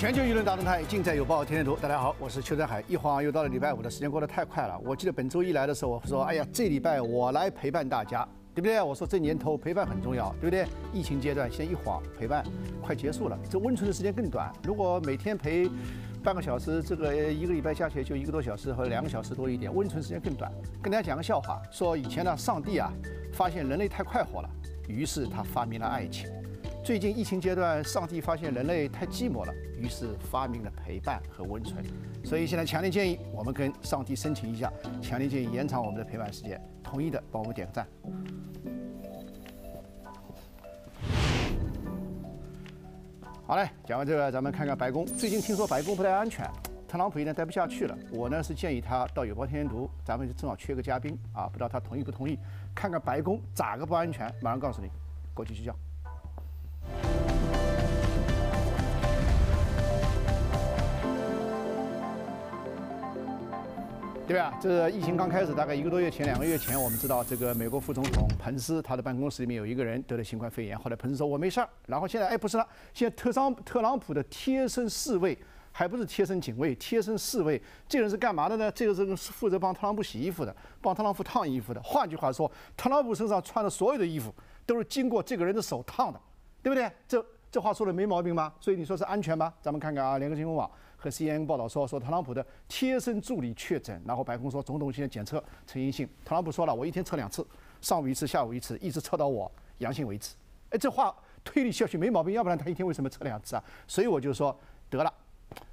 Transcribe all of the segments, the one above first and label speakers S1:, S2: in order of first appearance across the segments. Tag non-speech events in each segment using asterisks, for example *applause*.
S1: 全球舆论大动态尽在有报天天读。大家好，我是邱振海。一晃又到了礼拜五，的时间过得太快了。我记得本周一来的时候，我说：“哎呀，这礼拜我来陪伴大家，对不对？”我说：“这年头陪伴很重要，对不对？”疫情阶段，现在一晃陪伴快结束了，这温存的时间更短。如果每天陪半个小时，这个一个礼拜加起来就一个多小时或两个小时多一点，温存时间更短。跟大家讲个笑话，说以前呢，上帝啊，发现人类太快活了，于是他发明了爱情。最近疫情阶段，上帝发现人类太寂寞了，于是发明了陪伴和温存。所以现在强烈建议我们跟上帝申请一下，强烈建议延长我们的陪伴时间。同意的，帮我们点个赞。好嘞，讲完这个，咱们看看白宫。最近听说白宫不太安全，特朗普有点待不下去了。我呢是建议他到有邦天天读，咱们正好缺个嘉宾啊，不知道他同意不同意？看看白宫咋个不安全，马上告诉你。过去睡觉。对吧？这个疫情刚开始，大概一个多月前、两个月前，我们知道这个美国副总统彭斯，他的办公室里面有一个人得了新冠肺炎。后来彭斯说我没事儿。然后现在，哎，不是了，现在特朗特朗普的贴身侍卫，还不是贴身警卫，贴身侍卫，这人是干嘛的呢？这个是负责帮特朗普洗衣服的，帮特朗普烫衣服的。换句话说，特朗普身上穿的所有的衣服，都是经过这个人的手烫的，对不对？这这话说的没毛病吧？所以你说是安全吗？咱们看看啊，联合新闻网。和 CNN 报道说说特朗普的贴身助理确诊，然后白宫说总统现在检测呈阴性。特朗普说了，我一天测两次，上午一次，下午一次，一直测到我阳性为止。哎，这话推理下去没毛病，要不然他一天为什么测两次啊？所以我就说得了，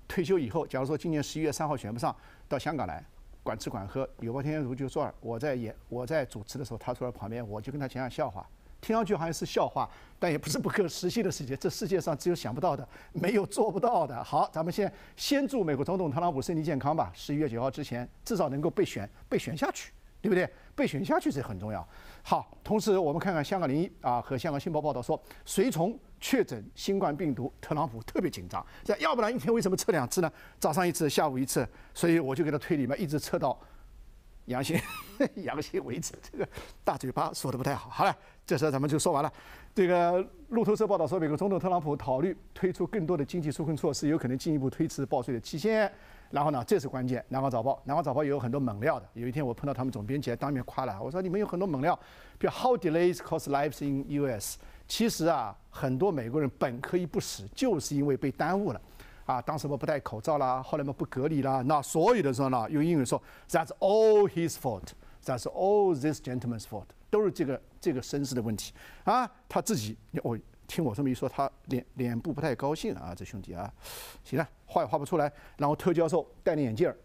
S1: 退休以后，假如说今年十一月三号选不上，到香港来，管吃管喝，有包天如就坐。我在演我在主持的时候，他坐在旁边，我就跟他讲讲笑话。听上去好像是笑话，但也不是不可实现的事情。这世界上只有想不到的，没有做不到的。好，咱们先先祝美国总统特朗普身体健康吧。十一月九号之前，至少能够被选被选下去，对不对？被选下去这很重要。好，同时我们看看香港零一啊和香港《新报》报道说，随从确诊新冠病毒，特朗普特别紧张。这要不然一天为什么测两次呢？早上一次，下午一次。所以我就给他推理嘛，一直测到。阳性，*laughs* 阳性为止。这个大嘴巴说的不太好。好了，这时候咱们就说完了。这个路透社报道说，美国总统特朗普考虑推出更多的经济纾困措施，有可能进一步推迟报税的期限。然后呢，这是关键。南方早报，南方早报也有很多猛料的。有一天我碰到他们总编辑当面夸了，我说你们有很多猛料，比如 How delays cost lives in U.S.，其实啊，很多美国人本可以不死，就是因为被耽误了。啊，当时我不戴口罩啦，后来嘛，不隔离啦，那所有的时候呢，用英语说 "That's all his fault", "That's all this gentleman's fault"，都是这个这个绅士的问题啊，他自己。我听我这么一说，他脸脸部不太高兴啊，这兄弟啊，行了，画也画不出来。然后特教授戴着眼镜儿，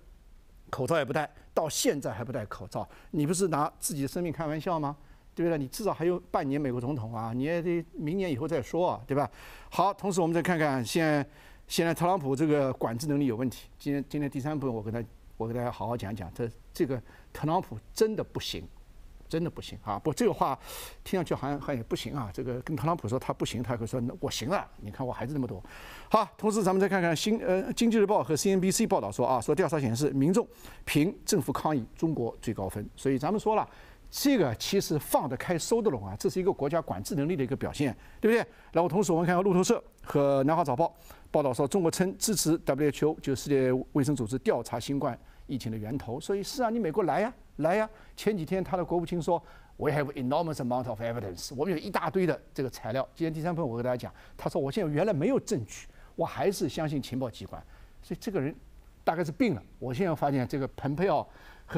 S1: 口罩也不戴，到现在还不戴口罩，你不是拿自己的生命开玩笑吗？对不对？你至少还有半年美国总统啊，你也得明年以后再说，啊，对吧？好，同时我们再看看现。现在特朗普这个管制能力有问题。今天今天第三部分，我跟他我给大家好好讲讲，这这个特朗普真的不行，真的不行啊！不，这个话听上去好像好像也不行啊。这个跟特朗普说他不行，他会说那我行了。你看我还是那么多。好，同时咱们再看看新呃经济日报和 CNBC 报道说啊，说调查显示民众评政府抗议中国最高分。所以咱们说了。这个其实放得开收得拢啊，这是一个国家管制能力的一个表现，对不对？然后同时我们看看路透社和南华早报报道说，中国称支持 WHO 就世界卫生组织调查新冠疫情的源头。所以是啊，你美国来呀，来呀！前几天他的国务卿说，We have enormous amount of evidence，我们有一大堆的这个材料。今天第三份我给大家讲，他说我现在原来没有证据，我还是相信情报机关。所以这个人大概是病了。我现在发现这个蓬佩奥。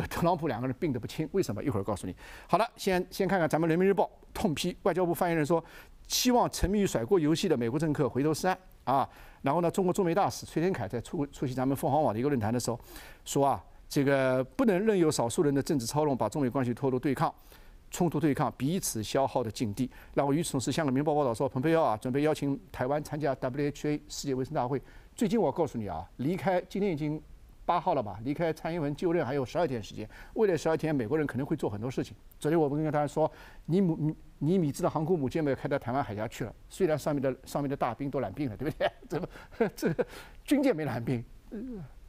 S1: 和特朗普两个人病得不轻，为什么？一会儿告诉你。好了，先先看看咱们《人民日报》痛批外交部发言人说，希望沉迷于甩锅游戏的美国政客回头是岸啊！然后呢，中国驻美大使崔天凯在出出席咱们凤凰网的一个论坛的时候，说啊，这个不能任由少数人的政治操弄把中美关系拖入对抗、冲突、对抗、彼此消耗的境地。然后与此同时，香港《明报》报道说，蓬佩奥啊，准备邀请台湾参加 WHA 世界卫生大会。最近我告诉你啊，离开今天已经。八号了吧？离开蔡英文就任还有十二天时间，未来十二天美国人肯定会做很多事情。昨天我们跟大家说，尼姆尼米兹的航空母舰没有开到台湾海峡去了，虽然上面的上面的大兵都染病了，对不对？*laughs* 这个这军舰没染病，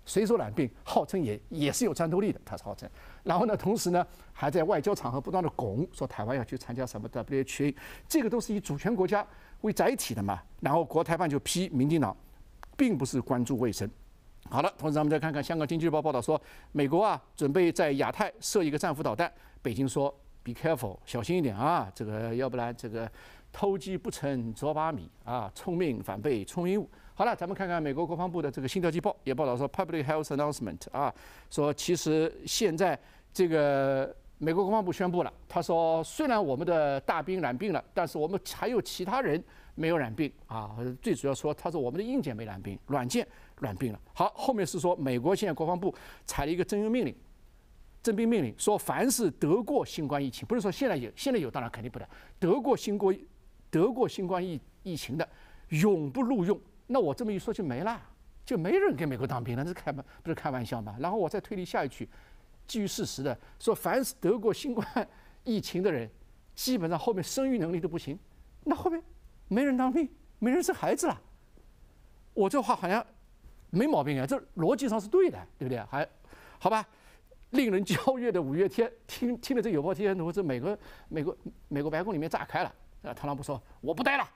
S1: 谁说染病？号称也也是有战斗力的，他是号称。然后呢，同时呢，还在外交场合不断的拱，说台湾要去参加什么 WHA，这个都是以主权国家为载体的嘛。然后国台办就批民进党，并不是关注卫生。好了，同时咱们再看看香港经济日报报道说，美国啊准备在亚太设一个战斧导弹。北京说，be careful，小心一点啊，这个要不然这个偷鸡不成蚀把米啊，聪明反被聪明误。好了，咱们看看美国国防部的这个《星条旗报》也报道说，public health announcement 啊，说其实现在这个美国国防部宣布了，他说虽然我们的大兵染病了，但是我们还有其他人没有染病啊。最主要说，他说我们的硬件没染病，软件。软病了。好，后面是说美国现在国防部采了一个征用命令、征兵命令，说凡是得过新冠疫情，不是说现在有，现在有当然肯定不能得过新冠、得过新冠疫疫情的，永不录用。那我这么一说就没了，就没人给美国当兵了，这开不是开玩笑吗？然后我再推理下一句，基于事实的说，凡是得过新冠疫情的人，基本上后面生育能力都不行。那后面没人当兵，没人生孩子了。我这话好像。没毛病啊，这逻辑上是对的，对不对？还，好吧，令人焦虑的五月天，*laughs* 听听了这有包天图，这美国美国美国白宫里面炸开了。啊！特朗普说我不待了，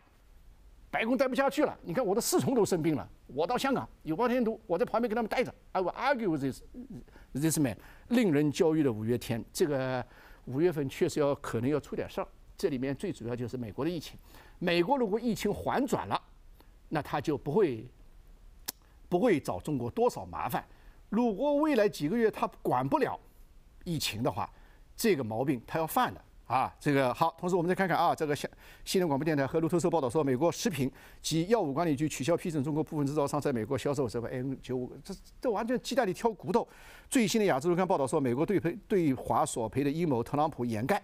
S1: 白宫待不下去了。你看我的侍从都生病了，我到香港有包天图，我在旁边给他们待着。I w i l l argue with this this man。令人焦虑的五月天，这个五月份确实要可能要出点事儿。这里面最主要就是美国的疫情。美国如果疫情缓转了，那他就不会。不会找中国多少麻烦。如果未来几个月他管不了疫情的话，这个毛病他要犯的啊。这个好，同时我们再看看啊，这个新新闻广播电台和路透社报道说，美国食品及药物管理局取消批准中国部分制造商在美国销售什么 N 九五，这这完全鸡蛋里挑骨头。最新的亚洲周刊报道说，美国对赔对华索赔的阴谋，特朗普掩盖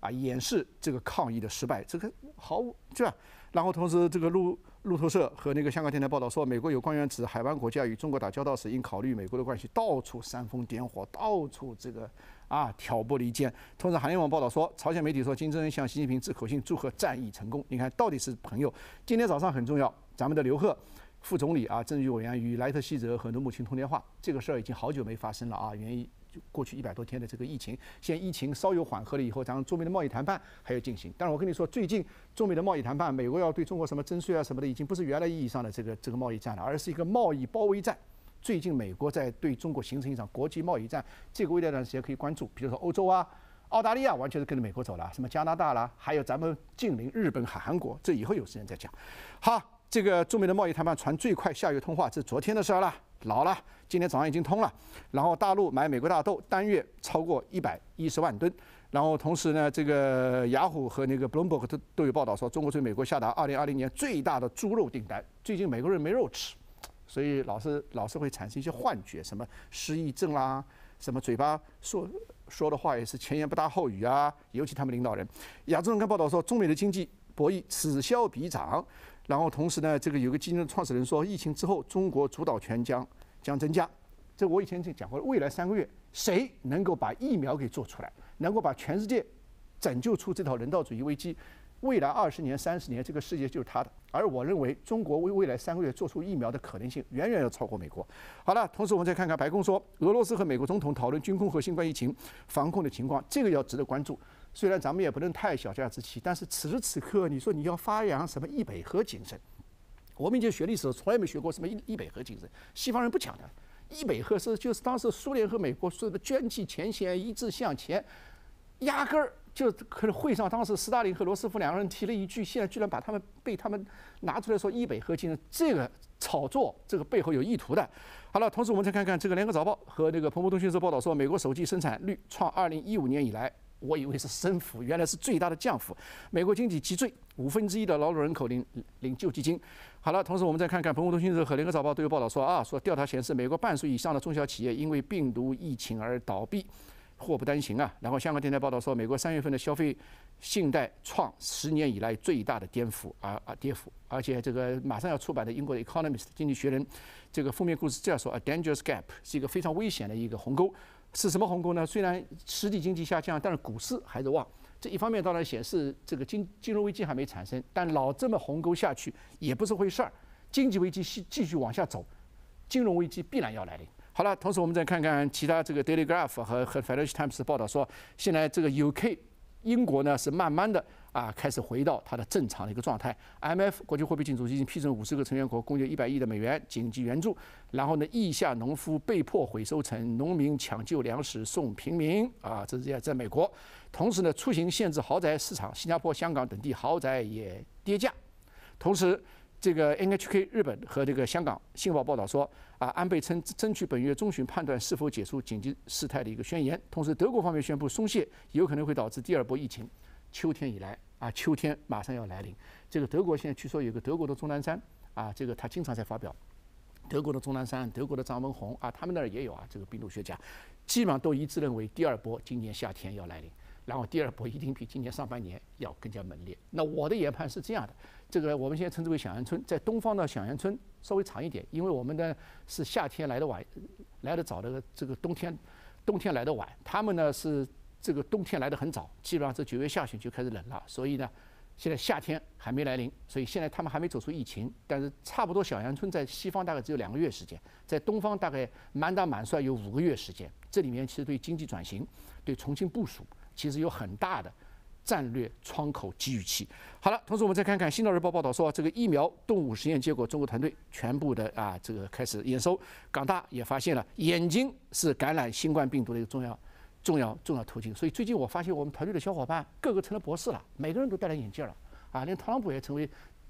S1: 啊，掩饰这个抗议的失败，这个毫无对吧？然后同时这个路。路透社和那个香港电台报道说，美国有官员指海湾国家与中国打交道时应考虑美国的关系，到处煽风点火，到处这个啊挑拨离间。同时，韩联网报道说，朝鲜媒体说金正恩向习近平致口信祝贺战役成功。你看到底是朋友？今天早上很重要，咱们的刘鹤副总理啊，政治委员与莱特希泽和多母亲通电话。这个事儿已经好久没发生了啊，原因。过去一百多天的这个疫情，现在疫情稍有缓和了以后，咱们中美的贸易谈判还要进行。但是我跟你说，最近中美的贸易谈判，美国要对中国什么征税啊什么的，已经不是原来意义上的这个这个贸易战了，而是一个贸易包围战。最近美国在对中国形成一场国际贸易战，这个未来一段时间可以关注。比如说欧洲啊、澳大利亚完全是跟着美国走了，什么加拿大啦，还有咱们近邻日本、韩国，这以后有时间再讲。好，这个中美的贸易谈判传最快，下月通话，这是昨天的事儿了，老了。今天早上已经通了，然后大陆买美国大豆单月超过一百一十万吨，然后同时呢，这个雅虎和那个 Bloomberg 都都有报道说，中国对美国下达二零二零年最大的猪肉订单。最近美国人没肉吃，所以老是老是会产生一些幻觉，什么失忆症啦，什么嘴巴说说的话也是前言不搭后语啊，尤其他们领导人。亚洲人看报道说，中美的经济博弈此消彼长，然后同时呢，这个有个基金的创始人说，疫情之后中国主导权将。将增加，这我以前就讲过了。未来三个月，谁能够把疫苗给做出来，能够把全世界拯救出这套人道主义危机？未来二十年、三十年，这个世界就是他的。而我认为，中国为未来三个月做出疫苗的可能性，远远要超过美国。好了，同时我们再看看白宫说，俄罗斯和美国总统讨论军控和新冠疫情防控的情况，这个要值得关注。虽然咱们也不能太小家子气，但是此时此刻，你说你要发扬什么“一北核”精神？我们以前学历史从来没学过什么一一北核精神，西方人不讲的。一北核是就是当时苏联和美国说的捐弃前嫌，一致向前，压根儿就可能会上当时斯大林和罗斯福两个人提了一句，现在居然把他们被他们拿出来说一北核精神，这个炒作这个背后有意图的。好了，同时我们再看看这个《联合早报》和那个《彭博通讯社》报道说，美国手机生产率创二零一五年以来。我以为是升幅，原来是最大的降幅。美国经济积罪，五分之一的劳动人口领领救济金。好了，同时我们再看看《彭博通讯社》和《联合早报》都有报道说啊，说调查显示，美国半数以上的中小企业因为病毒疫情而倒闭，祸不单行啊。然后香港电台报道说，美国三月份的消费信贷创十年以来最大的跌幅啊啊跌幅。而且这个马上要出版的英国的《经济学人》这个封面故事这样说：A dangerous gap 是一个非常危险的一个鸿沟。是什么鸿沟呢？虽然实体经济下降，但是股市还是旺。这一方面当然显示这个金金融危机还没产生，但老这么鸿沟下去也不是回事儿。经济危机继继续往下走，金融危机必然要来的。好了，同时我们再看看其他这个《Daily Graph》和和《Financial Times》报道说，现在这个 U.K. 英国呢是慢慢的。啊，开始回到它的正常的一个状态。M F 国际货币基金组织已经批准五十个成员国共约一百亿的美元紧急援助。然后呢，意下农夫被迫回收成农民抢救粮食送平民。啊，这是在在美国。同时呢，出行限制豪宅市场，新加坡、香港等地豪宅也跌价。同时，这个 N H K 日本和这个香港《信报》报道说，啊，安倍称争取本月中旬判断是否解除紧急事态的一个宣言。同时，德国方面宣布松懈，有可能会导致第二波疫情。秋天以来，啊，秋天马上要来临。这个德国现在据说有个德国的钟南山，啊，这个他经常在发表。德国的钟南山，德国的张文宏啊，他们那儿也有啊，这个病毒学家，基本上都一致认为第二波今年夏天要来临，然后第二波一定比今年上半年要更加猛烈。那我的研判是这样的，这个我们现在称之为小阳春，在东方的小阳春稍微长一点，因为我们呢是夏天来的晚，来的早的这个冬天，冬天来的晚，他们呢是。这个冬天来得很早，基本上这九月下旬就开始冷了，所以呢，现在夏天还没来临，所以现在他们还没走出疫情，但是差不多小阳春在西方大概只有两个月时间，在东方大概满打满算有五个月时间。这里面其实对经济转型、对重庆部署，其实有很大的战略窗口机遇期。好了，同时我们再看看《新导日报》报道说，这个疫苗动物实验结果，中国团队全部的啊这个开始验收，港大也发现了眼睛是感染新冠病毒的一个重要。重要重要途径，所以最近我发现我们团队的小伙伴个个成了博士了，每个人都戴了眼镜了，啊，连特朗普也成为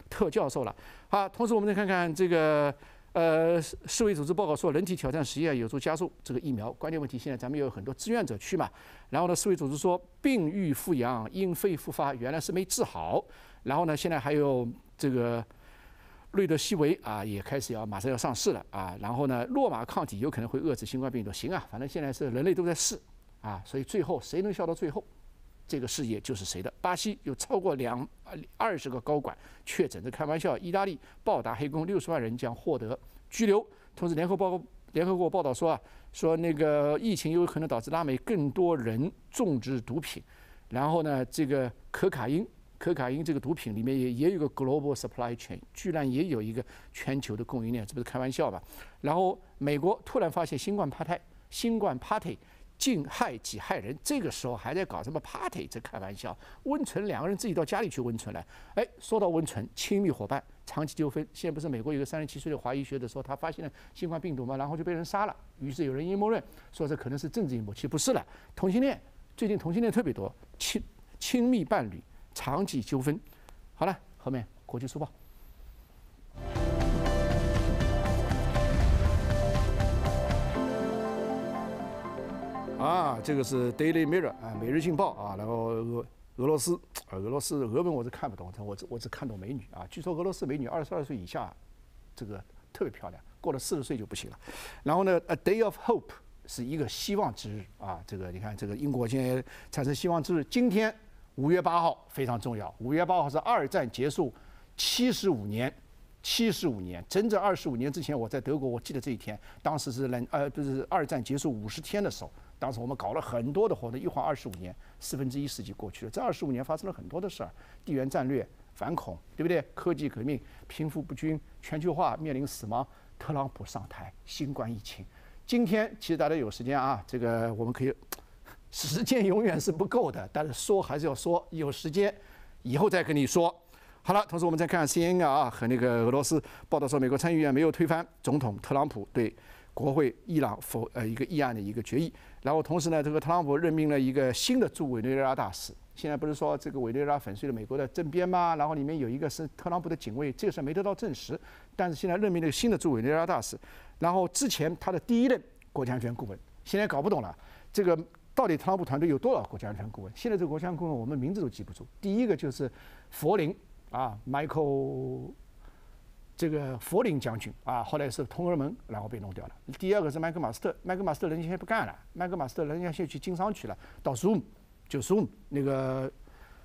S1: 特教授了。好，同时我们再看看这个，呃，世卫组织报告说人体挑战实验有助加速这个疫苗。关键问题现在咱们有很多志愿者去嘛。然后呢，世卫组织说病愈复阳、因肺复发原来是没治好，然后呢，现在还有这个瑞德西韦啊也开始要马上要上市了啊。然后呢，洛马抗体有可能会遏制新冠病毒。行啊，反正现在是人类都在试。啊，所以最后谁能笑到最后，这个世界就是谁的？巴西有超过两二十个高管确诊，这开玩笑。意大利暴打黑工，六十万人将获得拘留。同时，联合报告联合国报道说啊，说那个疫情有可能导致拉美更多人种植毒品。然后呢，这个可卡因，可卡因这个毒品里面也也有个 global supply chain，居然也有一个全球的供应链，这不是开玩笑吧？然后美国突然发现新冠 party，新冠 party。尽害己害人，这个时候还在搞什么 party，这开玩笑？温存两个人自己到家里去温存了。哎，说到温存，亲密伙伴，长期纠纷。现在不是美国有个三十七岁的华裔学者说他发现了新冠病毒吗？然后就被人杀了。于是有人阴谋论说这可能是政治阴谋，其实不是了。同性恋，最近同性恋特别多，亲亲密伴侣，长期纠纷。好了，后面国际速报。啊，这个是《Daily Mirror》啊，《每日镜报》啊，然后俄俄罗斯，俄罗斯俄文我是看不懂，我只我只看懂美女啊。据说俄罗斯美女二十二岁以下，这个特别漂亮，过了四十岁就不行了。然后呢，《A Day of Hope》是一个希望之日啊，这个你看，这个英国现在产生希望之日，今天五月八号非常重要，五月八号是二战结束七十五年，七十五年，整整二十五年之前，我在德国，我记得这一天，当时是冷，呃，不是二战结束五十天的时候。当时我们搞了很多的活动，一晃二十五年，四分之一世纪过去了。这二十五年发生了很多的事儿：地缘战略、反恐，对不对？科技革命、贫富不均、全球化面临死亡、特朗普上台、新冠疫情。今天其实大家有时间啊，这个我们可以，时间永远是不够的，但是说还是要说。有时间以后再跟你说。好了，同时我们再看 CNN 啊和那个俄罗斯报道说，美国参议院没有推翻总统特朗普对。国会伊朗否呃一个议案的一个决议，然后同时呢，这个特朗普任命了一个新的驻委内瑞拉大使。现在不是说这个委内瑞拉粉碎了美国的政变吗？然后里面有一个是特朗普的警卫，这个事没得到证实。但是现在任命了一个新的驻委内瑞拉大使，然后之前他的第一任国家安全顾问，现在搞不懂了，这个到底特朗普团队有多少国家安全顾问？现在这个国家安全顾问我们名字都记不住，第一个就是佛林啊，Michael。这个佛林将军啊，后来是通俄门，然后被弄掉了。第二个是麦克马斯特，麦克马斯特人家先不干了，麦克马斯特人家先去经商去了。到 Zoom，就 Zoom 那个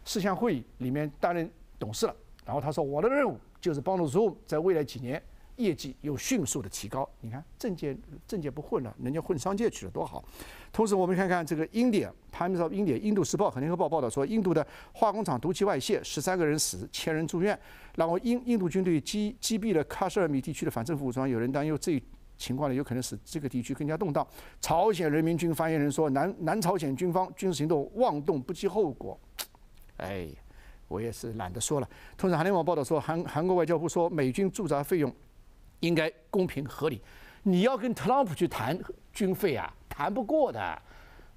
S1: 事项会议里面担任董事了。然后他说：“我的任务就是帮助 Zoom 在未来几年。”业绩又迅速的提高，你看政界政界不混了，人家混商界去了多好。同时，我们看看这个英典 d i a 潘氏报 India 印度时报和联合报报道说，印度的化工厂毒气外泄，十三个人死，千人住院。然后，印印度军队击击毙了喀什尔米地区的反政府武装。有人担忧，这情况呢有可能使这个地区更加动荡。朝鲜人民军发言人说，南南朝鲜军方军事行动妄动不计后果。哎，我也是懒得说了。同时，韩联网报道说，韩韩国外交部说，美军驻扎费用。应该公平合理，你要跟特朗普去谈军费啊，谈不过的。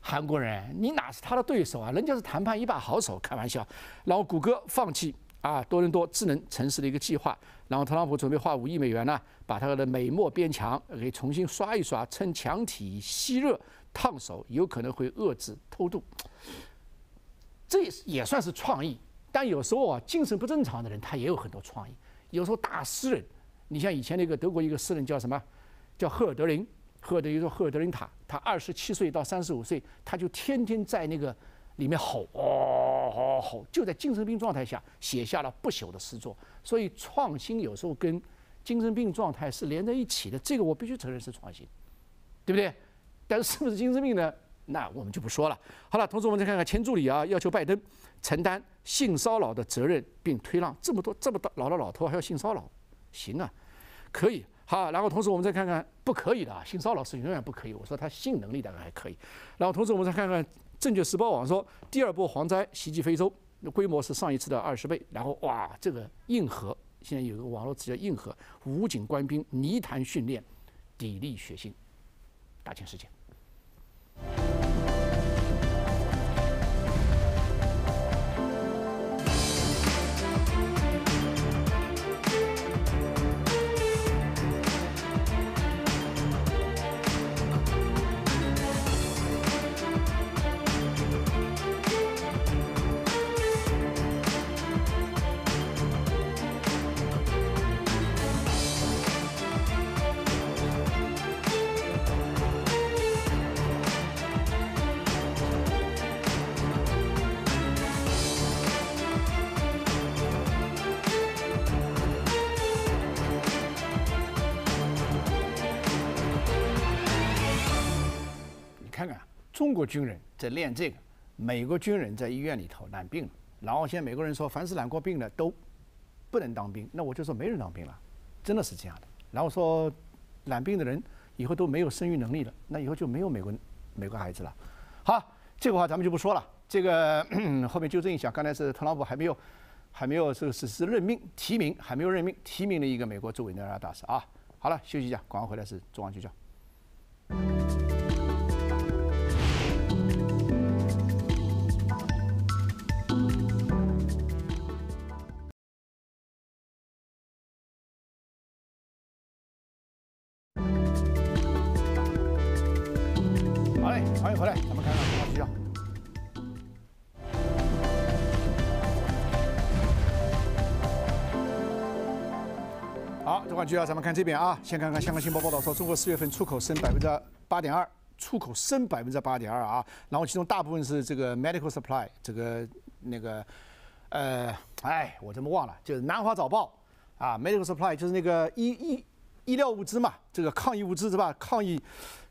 S1: 韩国人，你哪是他的对手啊？人家是谈判一把好手，开玩笑。然后谷歌放弃啊多伦多智能城市的一个计划。然后特朗普准备花五亿美元呢，把他的美墨边墙给重新刷一刷，趁墙体吸热烫手，有可能会遏制偷渡。这也算是创意，但有时候啊，精神不正常的人他也有很多创意。有时候大诗人。你像以前那个德国一个诗人叫什么？叫赫尔德林，赫尔德，林说赫尔德林塔。他二十七岁到三十五岁，他就天天在那个里面吼，吼，吼，就在精神病状态下写下了不朽的诗作。所以创新有时候跟精神病状态是连在一起的，这个我必须承认是创新，对不对？但是是不是精神病呢？那我们就不说了。好了，同时我们再看看前助理啊，要求拜登承担性骚扰的责任，并推让这么多这么多老的老头还要性骚扰。行啊，可以好，然后同时我们再看看不可以的啊，性骚扰是永远不可以。我说他性能力然还可以，然后同时我们再看看《证券时报网》说第二波蝗灾袭击非洲，规模是上一次的二十倍。然后哇，这个硬核现在有个网络词叫硬核，武警官兵泥潭训练，砥砺血性，大千世界。中国军人在练这个，美国军人在医院里头染病了。然后现在美国人说，凡是染过病的都不能当兵。那我就说没人当兵了，真的是这样的。然后说染病的人以后都没有生育能力了，那以后就没有美国美国孩子了。好，这个话咱们就不说了。这个 *clears throat* 后面纠正一下，刚才是特朗普还没有还没有是是实施任命提名，还没有任命提名的一个美国驻委内瑞拉大使啊。好了，休息一下，广告回来是中央聚焦。据要咱们看这边啊，先看看香港《新报》报道说，中国四月份出口升百分之八点二，出口升百分之八点二啊。然后其中大部分是这个 medical supply，这个那个，呃，哎，我怎么忘了？就是《南华早报》啊，medical supply 就是那个医医医疗物资嘛，这个抗疫物资是吧？抗疫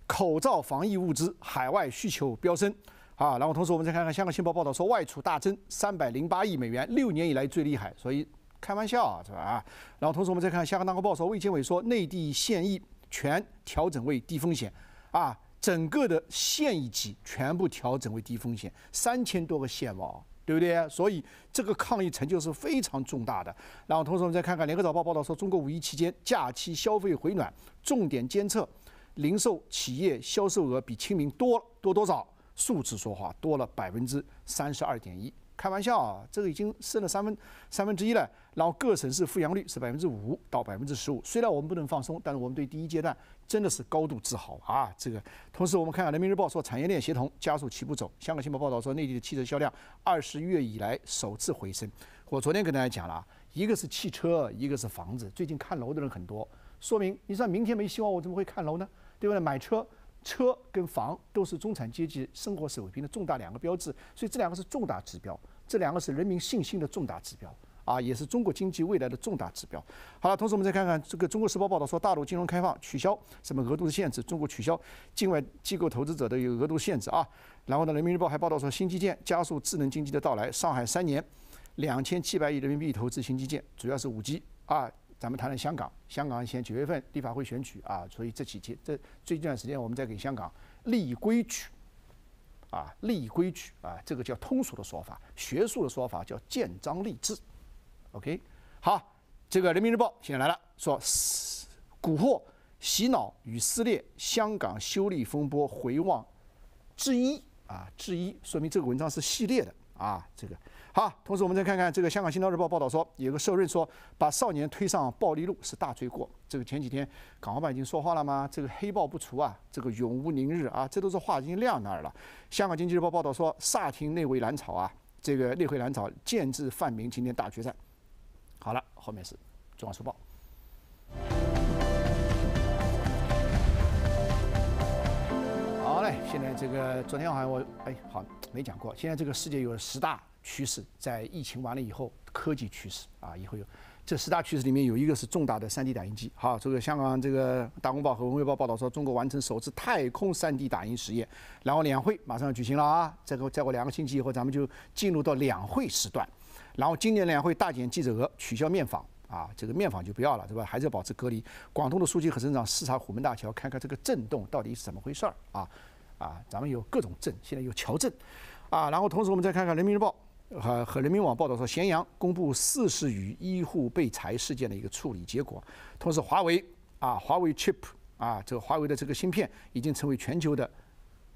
S1: 口罩、防疫物资，海外需求飙升啊。然后同时我们再看看香港《新报》报道说，外储大增三百零八亿美元，六年以来最厉害，所以。开玩笑是吧？然后同时我们再看《香港大公报》说，卫健委说内地现役全调整为低风险，啊，整个的现役级全部调整为低风险，三千多个县哦，对不对？所以这个抗疫成就是非常重大的。然后同时我们再看看《联合早报》报道说，中国五一期间假期消费回暖，重点监测零售企业销售额比清明多多多少？数字说话，多了百分之三十二点一。开玩笑啊，这个已经剩了三分三分之一了，然后各省市复阳率是百分之五到百分之十五。虽然我们不能放松，但是我们对第一阶段真的是高度自豪啊！这个同时，我们看看《人民日报》说产业链协同加速起步走。香港新闻报道说，内地的汽车销量二十月以来首次回升。我昨天跟大家讲了，一个是汽车，一个是房子。最近看楼的人很多，说明你算明天没希望，我怎么会看楼呢？对不对？买车。车跟房都是中产阶级生活水平的重大两个标志，所以这两个是重大指标，这两个是人民信心的重大指标啊，也是中国经济未来的重大指标。好了，同时我们再看看这个《中国时报》报道说，大陆金融开放取消什么额度的限制，中国取消境外机构投资者的有额度限制啊。然后呢，《人民日报》还报道说，新基建加速智能经济的到来，上海三年两千七百亿人民币投资新基建，主要是五 g 啊。咱们谈谈香港。香港现九月份立法会选举啊，所以这几天这最近段时间，我们在给香港立规矩啊，立规矩啊，这个叫通俗的说法，学术的说法叫建章立制。OK，好，这个人民日报现在来了，说蛊惑、洗脑与撕裂香港修例风波回望之一啊，之一，说明这个文章是系列的啊，这个。好，同时我们再看看这个《香港新岛日报》报道说，有个社论说把少年推上暴力路是大罪过。这个前几天港澳办已经说话了吗？这个黑豹不除啊，这个永无宁日啊，这都是话已经撂那儿了。《香港经济日报》报道说，萨田内会蓝草啊，这个内会蓝草建制泛民今天大决战。好了，后面是《中央日报》。好嘞，现在这个昨天好像我哎，好没讲过。现在这个世界有十大。趋势在疫情完了以后，科技趋势啊，以后有这十大趋势里面有一个是重大的 3D 打印机。好，这个香港这个《大公报》和《文汇报》报道说，中国完成首次太空 3D 打印实验。然后两会马上要举行了啊，再过再过两个星期以后，咱们就进入到两会时段。然后今年两会大减记者额，取消面访啊，这个面访就不要了，对吧？还是要保持隔离。广东的书记和省长视察虎门大桥，看看这个震动到底是怎么回事儿啊啊！咱们有各种震，现在有桥震啊。然后同时我们再看看《人民日报》。和和人民网报道说，咸阳公布四十余医护被裁事件的一个处理结果。同时，华为啊，华为 chip 啊，这个华为的这个芯片已经成为全球的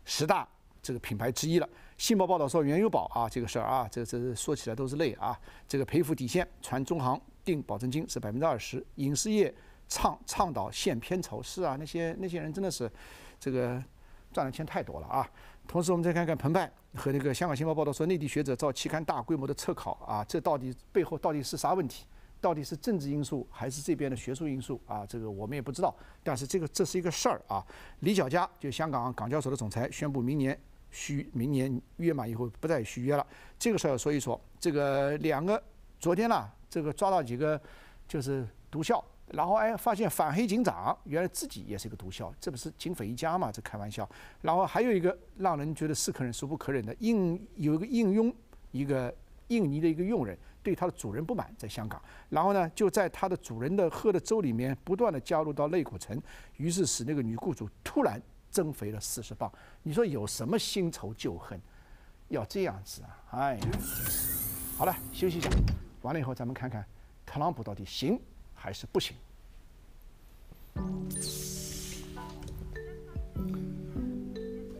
S1: 十大这个品牌之一了。信报报道说，原油宝啊，这个事儿啊，这这说起来都是泪啊。这个赔付底线传中行定保证金是百分之二十。影视业倡倡导限片酬是啊，那些那些人真的是这个赚的钱太多了啊。同时，我们再看看澎湃和那个香港《新闻报道说，内地学者造期刊大规模的撤考啊，这到底背后到底是啥问题？到底是政治因素还是这边的学术因素啊？这个我们也不知道。但是这个这是一个事儿啊。李小加就香港港交所的总裁宣布，明年续明年约满以后不再续约了。这个事儿要说一说。这个两个昨天呢，这个抓到几个就是毒枭。然后哎，发现反黑警长原来自己也是一个毒枭，这不是警匪一家吗？这开玩笑。然后还有一个让人觉得是可忍孰不可忍的，印有一个印佣，一个印尼的一个佣人对他的主人不满，在香港，然后呢就在他的主人的喝的粥里面不断的加入到类骨醇，于是使那个女雇主突然增肥了四十磅。你说有什么新仇旧恨要这样子啊？哎呀，好了，休息一下，完了以后咱们看看特朗普到底行。还是不行，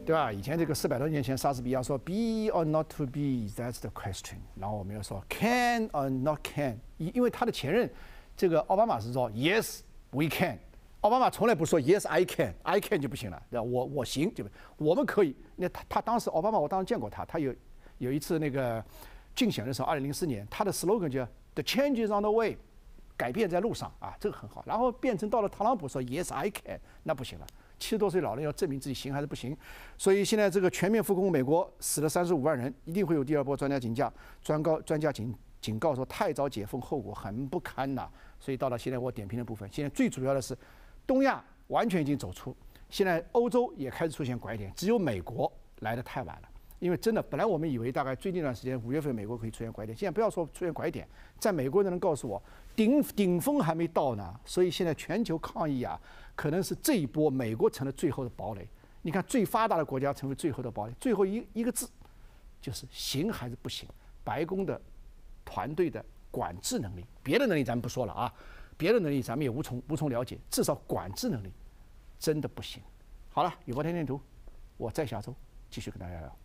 S1: 对吧？以前这个四百多年前，莎士比亚说，“Be or not to be, that's the question。”然后我们要说，“Can or not can？” 因因为他的前任，这个奥巴马是说 “Yes, we can。”奥巴马从来不说 “Yes, I can。”“I can” 就不行了，对吧？我我行，对我们可以。那他他当时奥巴马，我当时见过他，他有有一次那个竞选的时候，二零零四年，他的 slogan 叫 “The changes on the way。”改变在路上啊，这个很好。然后变成到了特朗普说 Yes I can，那不行了。七十多岁老人要证明自己行还是不行？所以现在这个全面复工，美国死了三十五万人，一定会有第二波。专家警戒、专告、专家警警告说太早解封，后果很不堪呐。所以到了现在我点评的部分，现在最主要的是，东亚完全已经走出，现在欧洲也开始出现拐点，只有美国来的太晚了。因为真的，本来我们以为大概最近一段时间，五月份美国可以出现拐点。现在不要说出现拐点，在美国人能告诉我，顶顶峰还没到呢。所以现在全球抗疫啊，可能是这一波美国成了最后的堡垒。你看，最发达的国家成为最后的堡垒，最后一一个字，就是行还是不行？白宫的团队的管制能力，别的能力咱们不说了啊，别的能力咱们也无从无从了解，至少管制能力真的不行。好了，雨过天天图，我再下周继续跟大家聊。